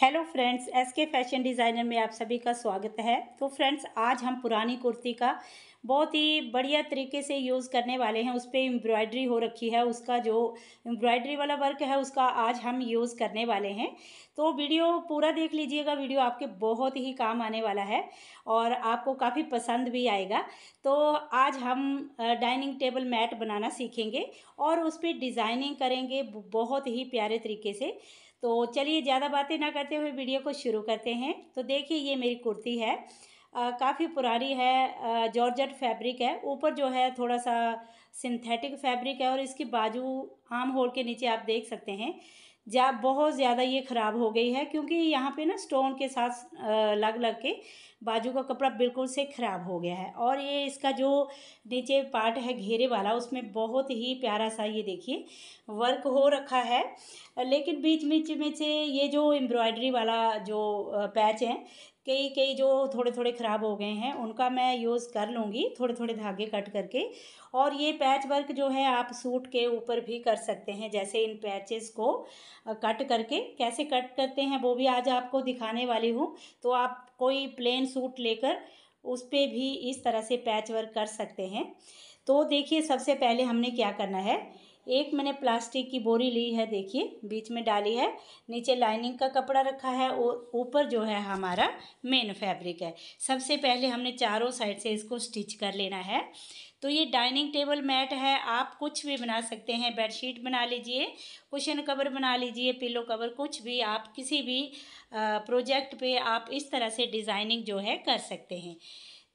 hello friends S K fashion designer में आप सभी का स्वागत है तो फ्रेंड्स आज हम पुरानी कुर्ती का बहुत ही बढ़िया तरीके से यूज़ करने वाले हैं उस पर एम्ब्रॉयडरी हो रखी है उसका जो एम्ब्रॉयडरी वाला वर्क है उसका आज हम यूज़ करने वाले हैं तो वीडियो पूरा देख लीजिएगा वीडियो आपके बहुत ही काम आने वाला है और आपको काफ़ी पसंद भी आएगा तो आज हम डाइनिंग टेबल मैट बनाना सीखेंगे और उस पर डिज़ाइनिंग करेंगे बहुत ही प्यारे तरीके से तो चलिए ज़्यादा बातें ना करते हुए वीडियो को शुरू करते हैं तो देखिए ये मेरी कुर्ती है काफ़ी पुरानी है जॉर्जट फैब्रिक है ऊपर जो है थोड़ा सा सिंथेटिक फैब्रिक है और इसकी बाजू आम होल के नीचे आप देख सकते हैं जा बहुत ज़्यादा ये ख़राब हो गई है क्योंकि यहाँ पे ना स्टोन के साथ लग लग के बाजू का कपड़ा बिल्कुल से ख़राब हो गया है और ये इसका जो नीचे पार्ट है घेरे वाला उसमें बहुत ही प्यारा सा ये देखिए वर्क हो रखा है लेकिन बीच बीच में से ये जो एम्ब्रॉयडरी वाला जो पैच है कई कई जो थोड़े थोड़े ख़राब हो गए हैं उनका मैं यूज़ कर लूँगी थोड़े थोड़े धागे कट करके और ये पैच वर्क जो है आप सूट के ऊपर भी कर सकते हैं जैसे इन पैचेस को कट करके कैसे कट करते हैं वो भी आज आपको दिखाने वाली हूँ तो आप कोई प्लेन सूट लेकर उस पर भी इस तरह से पैच वर्क कर सकते हैं तो देखिए सबसे पहले हमने क्या करना है एक मैंने प्लास्टिक की बोरी ली है देखिए बीच में डाली है नीचे लाइनिंग का कपड़ा रखा है और ऊपर जो है हमारा मेन फैब्रिक है सबसे पहले हमने चारों साइड से इसको स्टिच कर लेना है तो ये डाइनिंग टेबल मैट है आप कुछ भी बना सकते हैं बेडशीट बना लीजिए कुशन कवर बना लीजिए पिलो कवर कुछ भी आप किसी भी प्रोजेक्ट पे आप इस तरह से डिज़ाइनिंग जो है कर सकते हैं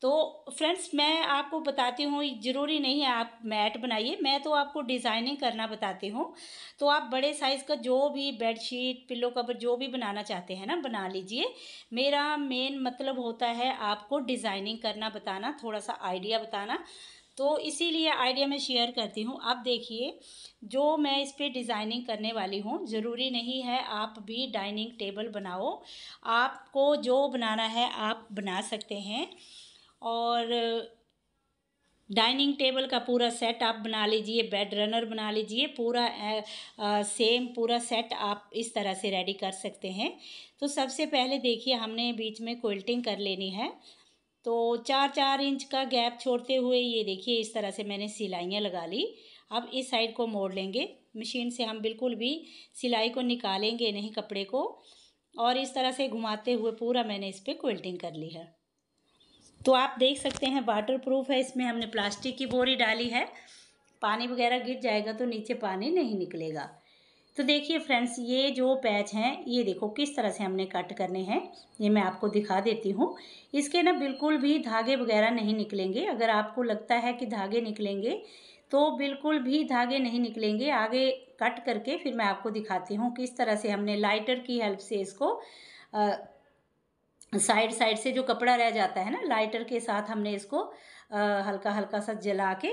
तो फ्रेंड्स मैं आपको बताती हूँ ज़रूरी नहीं है आप मैट बनाइए मैं तो आपको डिज़ाइनिंग करना बताती हूँ तो आप बड़े साइज़ का जो भी बेडशीट पिल्लो कवर जो भी बनाना चाहते हैं ना बना लीजिए मेरा मेन मतलब होता है आपको डिज़ाइनिंग करना बताना थोड़ा सा आइडिया बताना तो इसीलिए आइडिया मैं शेयर करती हूँ आप देखिए जो मैं इस पर डिज़ाइनिंग करने वाली हूँ ज़रूरी नहीं है आप भी डाइनिंग टेबल बनाओ आपको जो बनाना है आप बना सकते हैं और डाइनिंग टेबल का पूरा सेट आप बना लीजिए बेड रनर बना लीजिए पूरा आ, आ, सेम पूरा सेट आप इस तरह से रेडी कर सकते हैं तो सबसे पहले देखिए हमने बीच में कोल्टिंग कर लेनी है तो चार चार इंच का गैप छोड़ते हुए ये देखिए इस तरह से मैंने सिलाइयाँ लगा ली अब इस साइड को मोड़ लेंगे मशीन से हम बिल्कुल भी सिलाई को निकालेंगे नहीं कपड़े को और इस तरह से घुमाते हुए पूरा मैंने इस पर कोल्टिंग कर ली है तो आप देख सकते हैं वाटर प्रूफ है इसमें हमने प्लास्टिक की बोरी डाली है पानी वगैरह गिर जाएगा तो नीचे पानी नहीं निकलेगा तो देखिए फ्रेंड्स ये जो पैच हैं ये देखो किस तरह से हमने कट करने हैं ये मैं आपको दिखा देती हूँ इसके ना बिल्कुल भी धागे वगैरह नहीं निकलेंगे अगर आपको लगता है कि धागे निकलेंगे तो बिल्कुल भी धागे नहीं निकलेंगे आगे कट करके फिर मैं आपको दिखाती हूँ किस तरह से हमने लाइटर की हेल्प से इसको आ, साइड साइड से जो कपड़ा रह जाता है ना लाइटर के साथ हमने इसको आ, हल्का हल्का सा जला के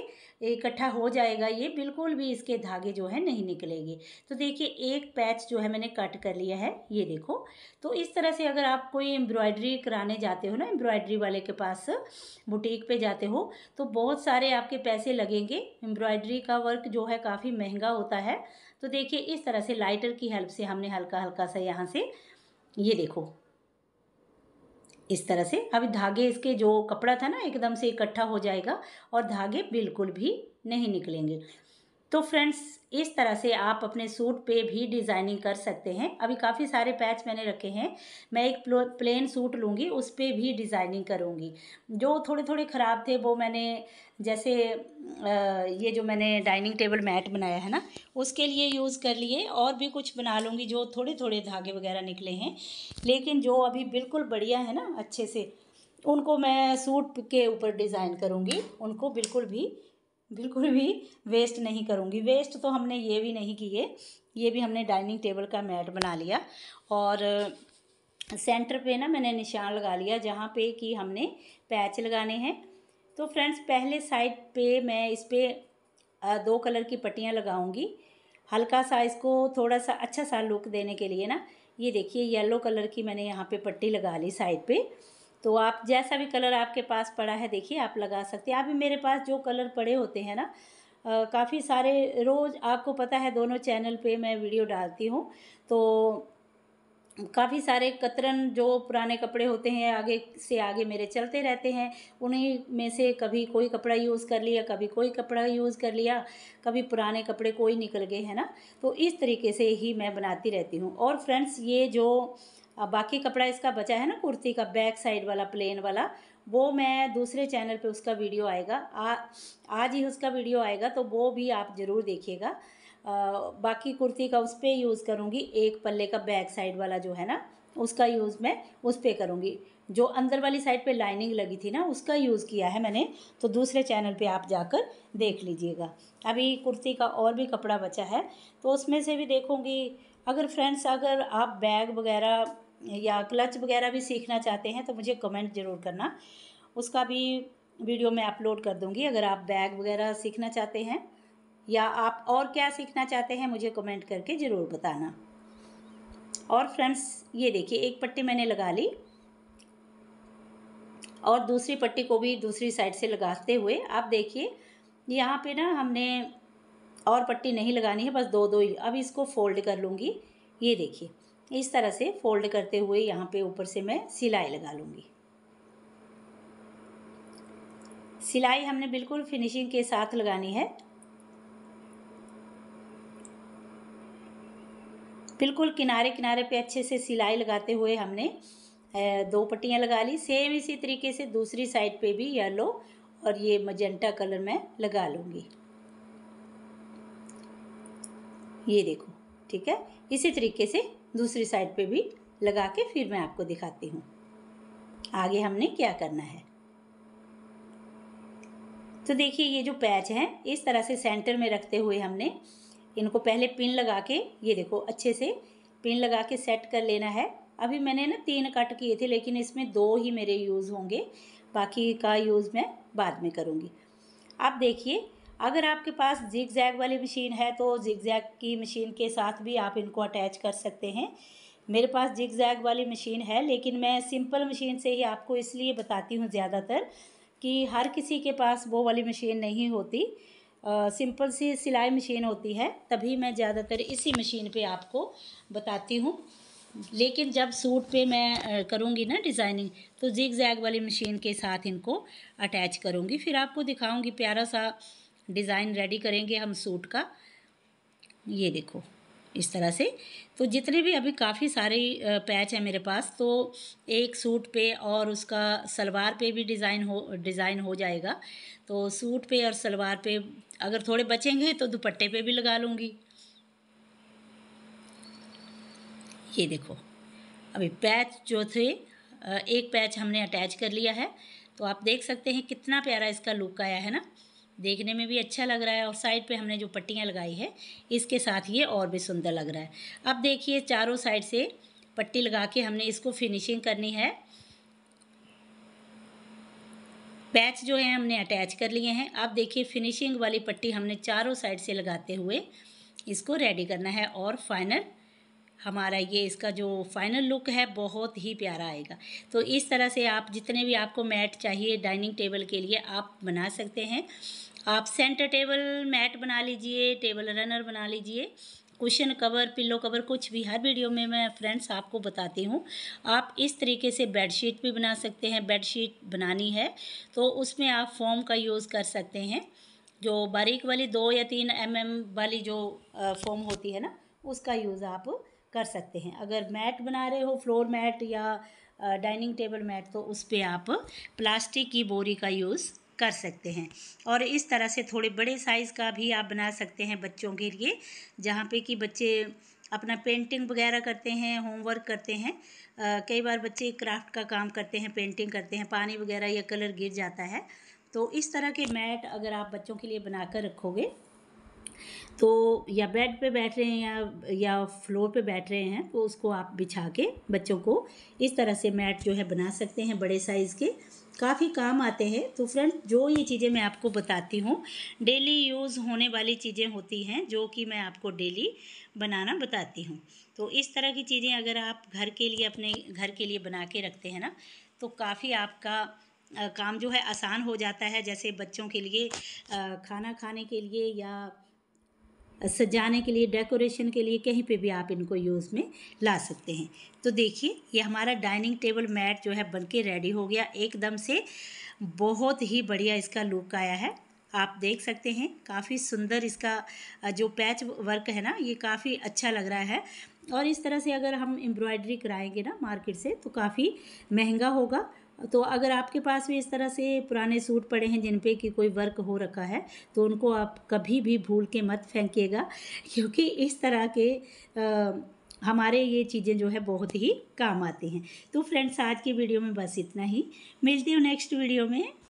इकट्ठा हो जाएगा ये बिल्कुल भी इसके धागे जो है नहीं निकलेंगे तो देखिए एक पैच जो है मैंने कट कर लिया है ये देखो तो इस तरह से अगर आप कोई एम्ब्रॉयडरी कराने जाते हो ना एम्ब्रॉयडरी वाले के पास बुटीक पे जाते हो तो बहुत सारे आपके पैसे लगेंगे एम्ब्रॉयडरी का वर्क जो है काफ़ी महंगा होता है तो देखिए इस तरह से लाइटर की हेल्प से हमने हल्का हल्का सा यहाँ से ये देखो इस तरह से अभी धागे इसके जो कपड़ा था ना एकदम से इकट्ठा हो जाएगा और धागे बिल्कुल भी नहीं निकलेंगे तो फ्रेंड्स इस तरह से आप अपने सूट पे भी डिज़ाइनिंग कर सकते हैं अभी काफ़ी सारे पैच मैंने रखे हैं मैं एक प्लेन सूट लूँगी उस पर भी डिज़ाइनिंग करूँगी जो थोड़े थोड़े ख़राब थे वो मैंने जैसे ये जो मैंने डाइनिंग टेबल मैट बनाया है ना उसके लिए यूज़ कर लिए और भी कुछ बना लूँगी जो थोड़े थोड़े धागे वगैरह निकले हैं लेकिन जो अभी बिल्कुल बढ़िया है ना अच्छे से उनको मैं सूट के ऊपर डिज़ाइन करूँगी उनको बिल्कुल भी बिल्कुल भी वेस्ट नहीं करूँगी वेस्ट तो हमने ये भी नहीं किए ये भी हमने डाइनिंग टेबल का मैट बना लिया और सेंटर पे ना मैंने निशान लगा लिया जहाँ पे कि हमने पैच लगाने हैं तो फ्रेंड्स पहले साइड पे मैं इस पर दो कलर की पट्टियाँ लगाऊंगी हल्का सा इसको थोड़ा सा अच्छा सा लुक देने के लिए ना ये देखिए येलो कलर की मैंने यहाँ पे पट्टी लगा ली साइड पे तो आप जैसा भी कलर आपके पास पड़ा है देखिए आप लगा सकते हैं अभी मेरे पास जो कलर पड़े होते हैं ना काफ़ी सारे रोज़ आपको पता है दोनों चैनल पे मैं वीडियो डालती हूँ तो काफ़ी सारे कतरन जो पुराने कपड़े होते हैं आगे से आगे मेरे चलते रहते हैं उन्हीं में से कभी कोई कपड़ा यूज़ कर लिया कभी कोई कपड़ा यूज़ कर लिया कभी पुराने कपड़े कोई निकल गए हैं ना तो इस तरीके से ही मैं बनाती रहती हूँ और फ्रेंड्स ये जो अब बाकी कपड़ा इसका बचा है ना कुर्ती का बैक साइड वाला प्लेन वाला वो मैं दूसरे चैनल पे उसका वीडियो आएगा आ, आज ही उसका वीडियो आएगा तो वो भी आप ज़रूर देखिएगा बाकी कुर्ती का उस पर यूज़ करूँगी एक पल्ले का बैक साइड वाला जो है ना उसका यूज़ मैं उस पर करूँगी जो अंदर वाली साइड पे लाइनिंग लगी थी ना उसका यूज़ किया है मैंने तो दूसरे चैनल पे आप जाकर देख लीजिएगा अभी कुर्ती का और भी कपड़ा बचा है तो उसमें से भी देखूँगी अगर फ्रेंड्स अगर आप बैग वगैरह या क्लच वगैरह भी सीखना चाहते हैं तो मुझे कमेंट ज़रूर करना उसका भी वीडियो मैं अपलोड कर दूँगी अगर आप बैग वगैरह सीखना चाहते हैं या आप और क्या सीखना चाहते हैं मुझे कमेंट करके ज़रूर बताना और फ्रेंड्स ये देखिए एक पट्टी मैंने लगा ली और दूसरी पट्टी को भी दूसरी साइड से लगाते हुए आप देखिए यहाँ पे ना हमने और पट्टी नहीं लगानी है बस दो दो ही अब इसको फोल्ड कर लूँगी ये देखिए इस तरह से फोल्ड करते हुए यहाँ पे ऊपर से मैं सिलाई लगा लूँगी सिलाई हमने बिल्कुल फिनिशिंग के साथ लगानी है बिल्कुल किनारे किनारे पे अच्छे से सिलाई लगाते हुए हमने दो पट्टियाँ लगा ली सेम इसी तरीके से दूसरी साइड पे भी येलो और ये मजेंटा कलर मैं लगा लूँगी ये देखो ठीक है इसी तरीके से दूसरी साइड पे भी लगा के फिर मैं आपको दिखाती हूँ आगे हमने क्या करना है तो देखिए ये जो पैच है इस तरह से सेंटर में रखते हुए हमने इनको पहले पिन लगा के ये देखो अच्छे से पिन लगा के सेट कर लेना है अभी मैंने ना तीन कट किए थे लेकिन इसमें दो ही मेरे यूज़ होंगे बाकी का यूज़ मैं बाद में करूँगी आप देखिए अगर आपके पास जिग जैग वाली मशीन है तो जिग जैग की मशीन के साथ भी आप इनको अटैच कर सकते हैं मेरे पास जिग जैग वाली मशीन है लेकिन मैं सिंपल मशीन से ही आपको इसलिए बताती हूँ ज़्यादातर कि हर किसी के पास वो वाली मशीन नहीं होती आ, सिंपल सी सिलाई मशीन होती है तभी मैं ज़्यादातर इसी मशीन पे आपको बताती हूँ लेकिन जब सूट पे मैं करूँगी ना डिज़ाइनिंग तो जिग जैग वाली मशीन के साथ इनको अटैच करूँगी फिर आपको दिखाऊँगी प्यारा सा डिज़ाइन रेडी करेंगे हम सूट का ये देखो इस तरह से तो जितने भी अभी काफ़ी सारे पैच हैं मेरे पास तो एक सूट पे और उसका सलवार पे भी डिज़ाइन हो डिज़ाइन हो जाएगा तो सूट पे और सलवार पे अगर थोड़े बचेंगे तो दुपट्टे पे भी लगा लूँगी ये देखो अभी पैच जो थे एक पैच हमने अटैच कर लिया है तो आप देख सकते हैं कितना प्यारा इसका लुक आया है ना देखने में भी अच्छा लग रहा है और साइड पे हमने जो पट्टियाँ लगाई है इसके साथ ये और भी सुंदर लग रहा है अब देखिए चारों साइड से पट्टी लगा के हमने इसको फिनिशिंग करनी है पैच जो है हमने अटैच कर लिए हैं अब देखिए फिनिशिंग वाली पट्टी हमने चारों साइड से लगाते हुए इसको रेडी करना है और फाइनल हमारा ये इसका जो फाइनल लुक है बहुत ही प्यारा आएगा तो इस तरह से आप जितने भी आपको मैट चाहिए डाइनिंग टेबल के लिए आप बना सकते हैं आप सेंटर टेबल मैट बना लीजिए टेबल रनर बना लीजिए कुशन कवर पिल्लो कवर कुछ भी हर वीडियो में मैं फ्रेंड्स आपको बताती हूँ आप इस तरीके से बेडशीट भी बना सकते हैं बेडशीट बनानी है तो उसमें आप फॉर्म का यूज़ कर सकते हैं जो बारीक वाली दो या तीन एम एम वाली जो फॉर्म होती है ना उसका यूज़ आप कर सकते हैं अगर मैट बना रहे हो फ्लोर मैट या डाइनिंग टेबल मैट तो उस पर आप प्लास्टिक की बोरी का यूज़ कर सकते हैं और इस तरह से थोड़े बड़े साइज़ का भी आप बना सकते हैं बच्चों के लिए जहाँ पे कि बच्चे अपना पेंटिंग वगैरह करते हैं होमवर्क करते हैं कई बार बच्चे क्राफ्ट का काम करते हैं पेंटिंग करते हैं पानी वगैरह या कलर गिर जाता है तो इस तरह के मैट अगर आप बच्चों के लिए बनाकर रखोगे तो या बेड पे बैठ रहे हैं या या फ्लोर पे बैठ रहे हैं तो उसको आप बिछा के बच्चों को इस तरह से मैट जो है बना सकते हैं बड़े साइज़ के काफ़ी काम आते हैं तो फ्रेंड जो ये चीज़ें मैं आपको बताती हूँ डेली यूज़ होने वाली चीज़ें होती हैं जो कि मैं आपको डेली बनाना बताती हूँ तो इस तरह की चीज़ें अगर आप घर के लिए अपने घर के लिए बना के रखते हैं ना तो काफ़ी आपका आ, काम जो है आसान हो जाता है जैसे बच्चों के लिए आ, खाना खाने के लिए या सजाने के लिए डेकोरेशन के लिए कहीं पे भी आप इनको यूज़ में ला सकते हैं तो देखिए ये हमारा डाइनिंग टेबल मैट जो है बन के रेडी हो गया एकदम से बहुत ही बढ़िया इसका लुक आया है आप देख सकते हैं काफ़ी सुंदर इसका जो पैच वर्क है ना ये काफ़ी अच्छा लग रहा है और इस तरह से अगर हम एम्ब्रॉयडरी कराएंगे ना मार्केट से तो काफ़ी महंगा होगा तो अगर आपके पास भी इस तरह से पुराने सूट पड़े हैं जिन पे कि कोई वर्क हो रखा है तो उनको आप कभी भी भूल के मत फेंकिएगा क्योंकि इस तरह के आ, हमारे ये चीज़ें जो है बहुत ही काम आती हैं तो फ्रेंड्स आज की वीडियो में बस इतना ही मिलती हूँ नेक्स्ट वीडियो में